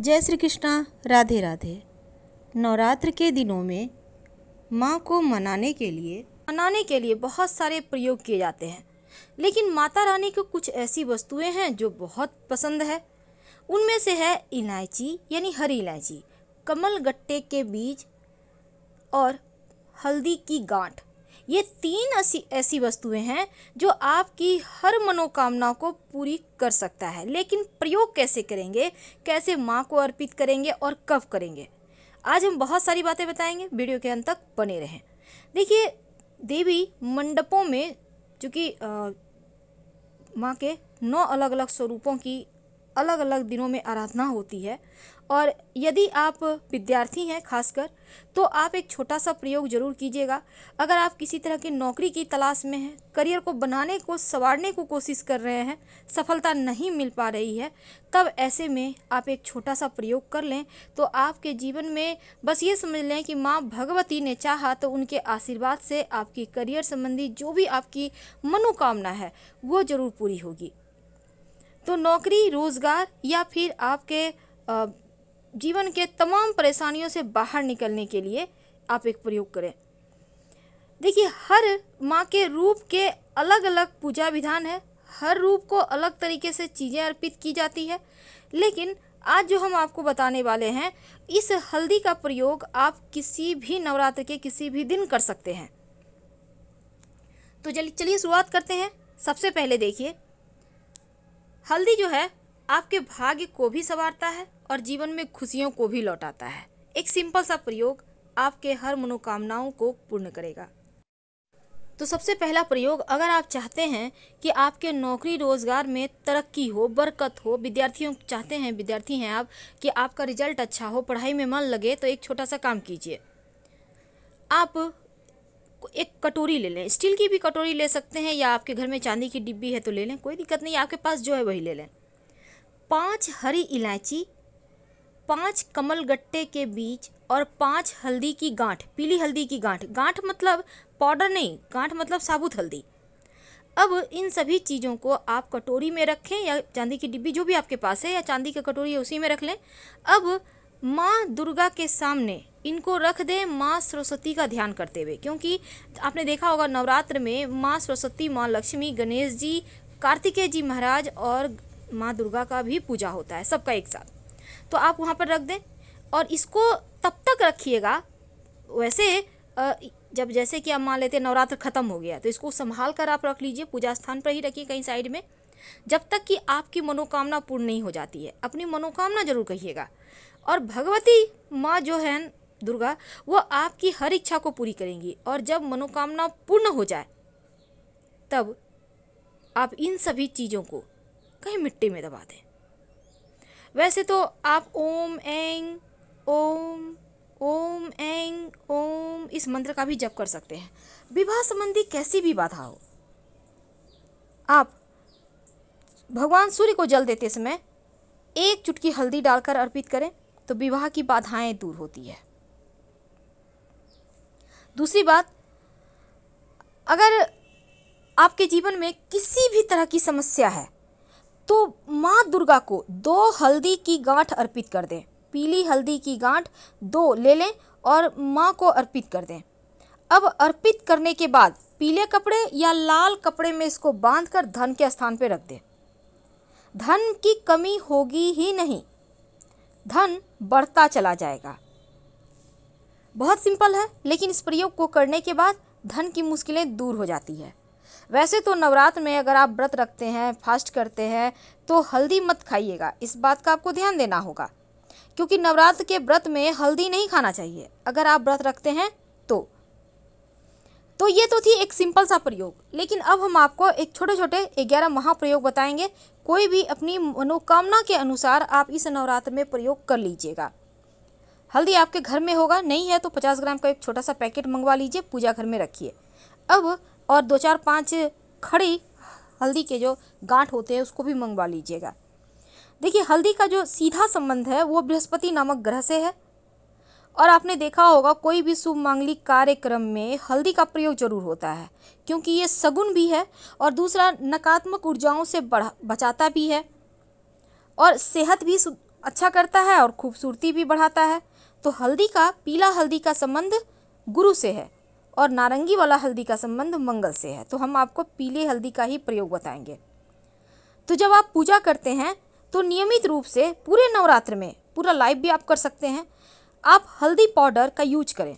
जय श्री कृष्णा राधे राधे नवरात्र के दिनों में माँ को मनाने के लिए मनाने के लिए बहुत सारे प्रयोग किए जाते हैं लेकिन माता रानी को कुछ ऐसी वस्तुएं हैं जो बहुत पसंद है उनमें से है इलायची यानी हरी इलायची कमल गट्टे के बीज और हल्दी की गांठ ये तीन ऐसी ऐसी वस्तुएं हैं जो आपकी हर मनोकामना को पूरी कर सकता है लेकिन प्रयोग कैसे करेंगे कैसे माँ को अर्पित करेंगे और कब करेंगे आज हम बहुत सारी बातें बताएंगे वीडियो के अंत तक बने रहें देखिए देवी मंडपों में चूँकि माँ के नौ अलग अलग स्वरूपों की अलग अलग दिनों में आराधना होती है और यदि आप विद्यार्थी हैं खासकर तो आप एक छोटा सा प्रयोग जरूर कीजिएगा अगर आप किसी तरह की नौकरी की तलाश में हैं करियर को बनाने को संवारने को कोशिश कर रहे हैं सफलता नहीं मिल पा रही है तब ऐसे में आप एक छोटा सा प्रयोग कर लें तो आपके जीवन में बस ये समझ लें कि माँ भगवती ने चाहा तो उनके आशीर्वाद से आपकी करियर संबंधी जो भी आपकी मनोकामना है वो ज़रूर पूरी होगी तो नौकरी रोज़गार या फिर आपके जीवन के तमाम परेशानियों से बाहर निकलने के लिए आप एक प्रयोग करें देखिए हर माँ के रूप के अलग अलग पूजा विधान है हर रूप को अलग तरीके से चीज़ें अर्पित की जाती है लेकिन आज जो हम आपको बताने वाले हैं इस हल्दी का प्रयोग आप किसी भी नवरात्र के किसी भी दिन कर सकते हैं तो चलिए चलिए शुरुआत करते हैं सबसे पहले देखिए हल्दी जो है आपके भाग्य को भी संवारता है और जीवन में खुशियों को भी लौटाता है एक सिंपल सा प्रयोग आपके हर मनोकामनाओं को पूर्ण करेगा तो सबसे पहला प्रयोग अगर आप चाहते हैं कि आपके नौकरी रोज़गार में तरक्की हो बरकत हो विद्यार्थियों चाहते हैं विद्यार्थी हैं आप कि आपका रिजल्ट अच्छा हो पढ़ाई में मन लगे तो एक छोटा सा काम कीजिए आप एक कटोरी ले लें स्टील की भी कटोरी ले सकते हैं या आपके घर में चांदी की डिब्बी है तो ले लें कोई दिक्कत नहीं आपके पास जो है वही ले लें पाँच हरी इलायची पाँच कमल गट्टे के बीज और पाँच हल्दी की गांठ पीली हल्दी की गांठ गांठ मतलब पाउडर नहीं गांठ मतलब साबुत हल्दी अब इन सभी चीज़ों को आप कटोरी में रखें या चांदी की डिब्बी जो भी आपके पास है या चांदी की कटोरी है उसी में रख लें अब माँ दुर्गा के सामने इनको रख दें माँ सरस्वती का ध्यान करते हुए क्योंकि आपने देखा होगा नवरात्र में माँ सरस्वती माँ लक्ष्मी गणेश जी कार्तिकेय जी महाराज और माँ दुर्गा का भी पूजा होता है सबका एक साथ तो आप वहाँ पर रख दें और इसको तब तक रखिएगा वैसे जब जैसे कि आप मान लेते नवरात्र ख़त्म हो गया तो इसको संभाल कर आप रख लीजिए पूजा स्थान पर ही रखिए कहीं साइड में जब तक कि आपकी मनोकामना पूर्ण नहीं हो जाती है अपनी मनोकामना जरूर कहिएगा और भगवती माँ जो है दुर्गा वो आपकी हर इच्छा को पूरी करेंगी और जब मनोकामना पूर्ण हो जाए तब आप इन सभी चीज़ों को कहीं मिट्टी में दबा दें वैसे तो आप ओम एंग ओम ओम एंग ओम इस मंत्र का भी जप कर सकते हैं विवाह संबंधी कैसी भी बाधा हो आप भगवान सूर्य को जल देते समय एक चुटकी हल्दी डालकर अर्पित करें तो विवाह की बाधाएं दूर होती है दूसरी बात अगर आपके जीवन में किसी भी तरह की समस्या है तो माँ दुर्गा को दो हल्दी की गांठ अर्पित कर दें पीली हल्दी की गांठ दो ले लें और माँ को अर्पित कर दें अब अर्पित करने के बाद पीले कपड़े या लाल कपड़े में इसको बांधकर धन के स्थान पर रख दें धन की कमी होगी ही नहीं धन बढ़ता चला जाएगा बहुत सिंपल है लेकिन इस प्रयोग को करने के बाद धन की मुश्किलें दूर हो जाती है वैसे तो नवरात्र में अगर आप व्रत रखते हैं फास्ट करते हैं तो हल्दी मत खाइएगा इस बात का आपको ध्यान देना होगा क्योंकि नवरात्र के व्रत में हल्दी नहीं खाना चाहिए अगर आप व्रत रखते हैं तो तो ये तो थी एक सिंपल सा प्रयोग लेकिन अब हम आपको एक छोटे छोटे ग्यारह महाप्रयोग बताएंगे कोई भी अपनी मनोकामना के अनुसार आप इस नवरात्र में प्रयोग कर लीजिएगा हल्दी आपके घर में होगा नहीं है तो पचास ग्राम का एक छोटा सा पैकेट मंगवा लीजिए पूजा घर में रखिए अब और दो चार पाँच खड़ी हल्दी के जो गांठ होते हैं उसको भी मंगवा लीजिएगा देखिए हल्दी का जो सीधा संबंध है वो बृहस्पति नामक ग्रह से है और आपने देखा होगा कोई भी शुभ मांगलिक कार्यक्रम में हल्दी का प्रयोग जरूर होता है क्योंकि ये सगुन भी है और दूसरा नकारात्मक ऊर्जाओं से बढ़ा बचाता भी है और सेहत भी अच्छा करता है और खूबसूरती भी बढ़ाता है तो हल्दी का पीला हल्दी का संबंध गुरु से है और नारंगी वाला हल्दी का संबंध मंगल से है तो हम आपको पीले हल्दी का ही प्रयोग बताएंगे तो जब आप पूजा करते हैं तो नियमित रूप से पूरे नवरात्र में पूरा लाइव भी आप कर सकते हैं आप हल्दी पाउडर का यूज करें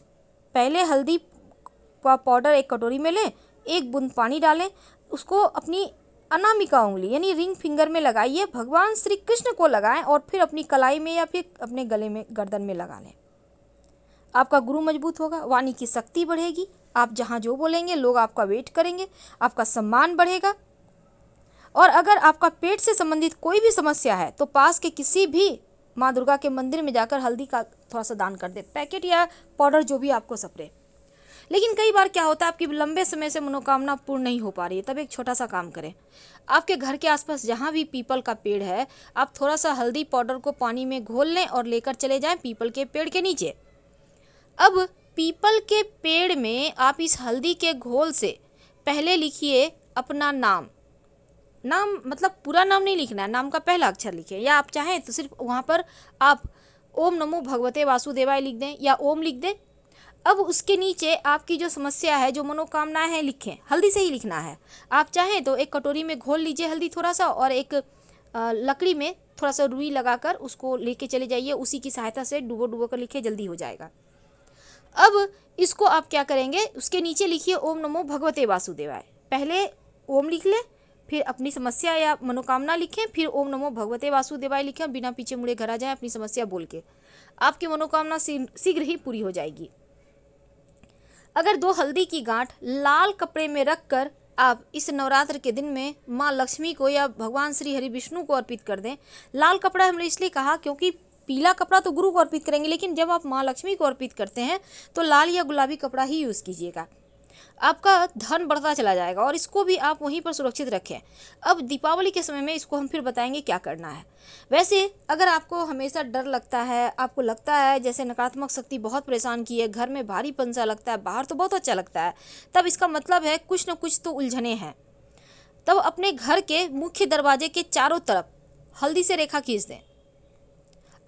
पहले हल्दी का पाउडर एक कटोरी में लें एक बूंद पानी डालें उसको अपनी अनामिका उंगली यानी रिंग फिंगर में लगाइए भगवान श्री कृष्ण को लगाएं और फिर अपनी कलाई में या फिर अपने गले में गर्दन में लगा लें आपका गुरु मजबूत होगा वाणी की शक्ति बढ़ेगी आप जहाँ जो बोलेंगे लोग आपका वेट करेंगे आपका सम्मान बढ़ेगा और अगर आपका पेट से संबंधित कोई भी समस्या है तो पास के किसी भी माँ दुर्गा के मंदिर में जाकर हल्दी का थोड़ा सा दान कर दे पैकेट या पाउडर जो भी आपको सप्रे लेकिन कई बार क्या होता है आपकी लंबे समय से मनोकामना पूर्ण नहीं हो पा रही है तब एक छोटा सा काम करें आपके घर के आसपास जहाँ भी पीपल का पेड़ है आप थोड़ा सा हल्दी पाउडर को पानी में घोल लें और लेकर चले जाएं पीपल के पेड़ के नीचे अब पीपल के पेड़ में आप इस हल्दी के घोल से पहले लिखिए अपना नाम नाम मतलब पूरा नाम नहीं लिखना है नाम का पहला अक्षर लिखिए या आप चाहें तो सिर्फ वहाँ पर आप ओम नमो भगवते वासुदेवाय लिख दें या ओम लिख दें अब उसके नीचे आपकी जो समस्या है जो मनोकामना है लिखें हल्दी से ही लिखना है आप चाहें तो एक कटोरी में घोल लीजिए हल्दी थोड़ा सा और एक लकड़ी में थोड़ा सा रुई लगाकर उसको लेके चले जाइए उसी की सहायता से डुबो डुबो कर लिखिए जल्दी हो जाएगा अब इसको आप क्या करेंगे उसके नीचे लिखिए ओम नमो भगवते वासुदेवाय पहले ओम लिख लें फिर अपनी समस्या या मनोकामना लिखें फिर ओम नमो भगवते वासुदेवाय लिखें और बिना पीछे मुड़े घर आ जाएं अपनी समस्या बोल के आपकी मनोकामना शीघ्र ही पूरी हो जाएगी अगर दो हल्दी की गांठ लाल कपड़े में रख कर आप इस नवरात्र के दिन में माँ लक्ष्मी को या भगवान श्री हरि विष्णु को अर्पित कर दें लाल कपड़ा हमने इसलिए कहा क्योंकि पीला कपड़ा तो गुरु को अर्पित करेंगे लेकिन जब आप माँ लक्ष्मी को अर्पित करते हैं तो लाल या गुलाबी कपड़ा ही यूज़ कीजिएगा आपका धन बढ़ता चला जाएगा और इसको भी आप वहीं पर सुरक्षित रखें अब दीपावली के समय में इसको हम फिर बताएंगे क्या करना है वैसे अगर आपको हमेशा डर लगता है आपको लगता है जैसे नकारात्मक शक्ति बहुत परेशान की है घर में भारी पंसा लगता है बाहर तो बहुत अच्छा लगता है तब इसका मतलब है कुछ ना कुछ तो उलझने हैं तब अपने घर के मुख्य दरवाजे के चारों तरफ हल्दी से रेखा खींच दें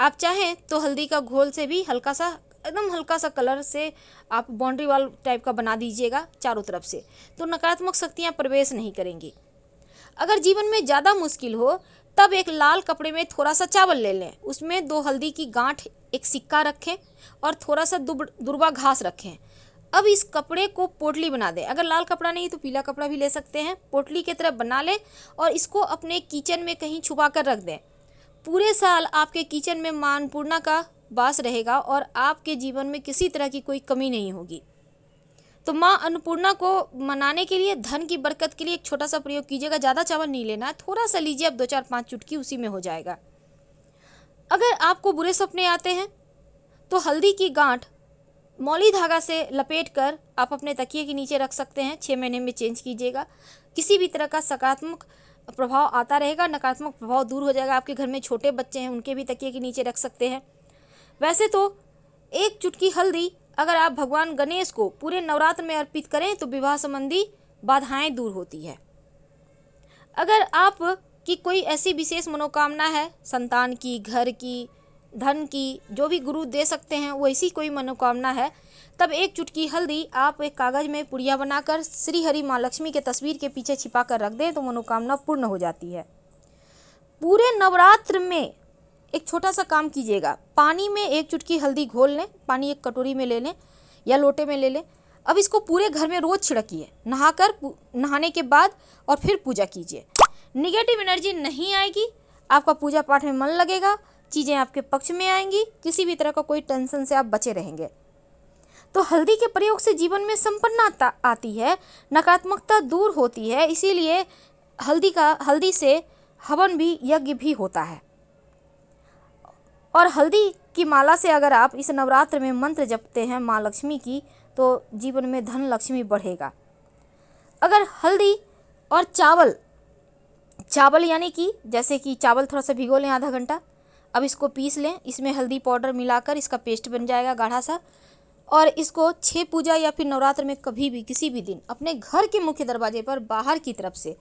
आप चाहें तो हल्दी का घोल से भी हल्का सा एकदम हल्का सा कलर से आप बाउंड्री वाल टाइप का बना दीजिएगा चारों तरफ से तो नकारात्मक शक्तियाँ प्रवेश नहीं करेंगी अगर जीवन में ज़्यादा मुश्किल हो तब एक लाल कपड़े में थोड़ा सा चावल ले लें उसमें दो हल्दी की गांठ एक सिक्का रखें और थोड़ा सा दुर्बा घास रखें अब इस कपड़े को पोटली बना दें अगर लाल कपड़ा नहीं तो पीला कपड़ा भी ले सकते हैं पोटली की तरह बना लें और इसको अपने किचन में कहीं छुपा कर रख दें पूरे साल आपके किचन में मानपूर्णा का वास रहेगा और आपके जीवन में किसी तरह की कोई कमी नहीं होगी तो माँ अन्नपूर्णा को मनाने के लिए धन की बरकत के लिए एक छोटा सा प्रयोग कीजिएगा ज़्यादा चावल नहीं लेना है थोड़ा सा लीजिए आप दो चार पाँच चुटकी उसी में हो जाएगा अगर आपको बुरे सपने आते हैं तो हल्दी की गांठ मौली धागा से लपेट कर आप अपने तकिए के नीचे रख सकते हैं छः महीने में चेंज कीजिएगा किसी भी तरह का सकारात्मक प्रभाव आता रहेगा नकारात्मक प्रभाव दूर हो जाएगा आपके घर में छोटे बच्चे हैं उनके भी तकिए के नीचे रख सकते हैं वैसे तो एक चुटकी हल्दी अगर आप भगवान गणेश को पूरे नवरात्र में अर्पित करें तो विवाह संबंधी बाधाएं दूर होती है अगर आप की कोई ऐसी विशेष मनोकामना है संतान की घर की धन की जो भी गुरु दे सकते हैं वैसी कोई मनोकामना है तब एक चुटकी हल्दी आप एक कागज़ में पुड़िया बनाकर श्री हरि माँ लक्ष्मी के तस्वीर के पीछे छिपा कर रख दें तो मनोकामना पूर्ण हो जाती है पूरे नवरात्र में एक छोटा सा काम कीजिएगा पानी में एक चुटकी हल्दी घोल लें पानी एक कटोरी में ले लें या लोटे में ले लें अब इसको पूरे घर में रोज़ छिड़किए नहाकर नहाने के बाद और फिर पूजा कीजिए निगेटिव एनर्जी नहीं आएगी आपका पूजा पाठ में मन लगेगा चीज़ें आपके पक्ष में आएंगी किसी भी तरह का कोई टेंशन से आप बचे रहेंगे तो हल्दी के प्रयोग से जीवन में संपन्नता आती है नकारात्मकता दूर होती है इसीलिए हल्दी का हल्दी से हवन भी यज्ञ भी होता है और हल्दी की माला से अगर आप इस नवरात्र में मंत्र जपते हैं माँ लक्ष्मी की तो जीवन में धन लक्ष्मी बढ़ेगा अगर हल्दी और चावल चावल यानी कि जैसे कि चावल थोड़ा सा भिगो लें आधा घंटा अब इसको पीस लें इसमें हल्दी पाउडर मिलाकर इसका पेस्ट बन जाएगा गाढ़ा सा और इसको छः पूजा या फिर नवरात्र में कभी भी किसी भी दिन अपने घर के मुख्य दरवाजे पर बाहर की तरफ से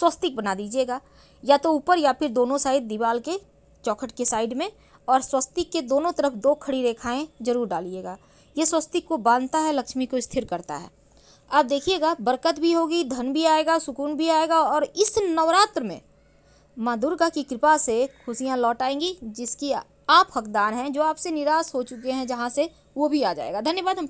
स्वस्तिक बना दीजिएगा या तो ऊपर या फिर दोनों साइड दीवार के चौखट के साइड में और स्वस्तिक के दोनों तरफ दो खड़ी रेखाएं जरूर डालिएगा ये स्वस्तिक को बांधता है लक्ष्मी को स्थिर करता है आप देखिएगा बरकत भी होगी धन भी आएगा सुकून भी आएगा और इस नवरात्र में माँ दुर्गा की कृपा से खुशियाँ लौट आएंगी जिसकी आप हकदार हैं जो आपसे निराश हो चुके हैं जहाँ से वो भी आ जाएगा धन्यवाद हम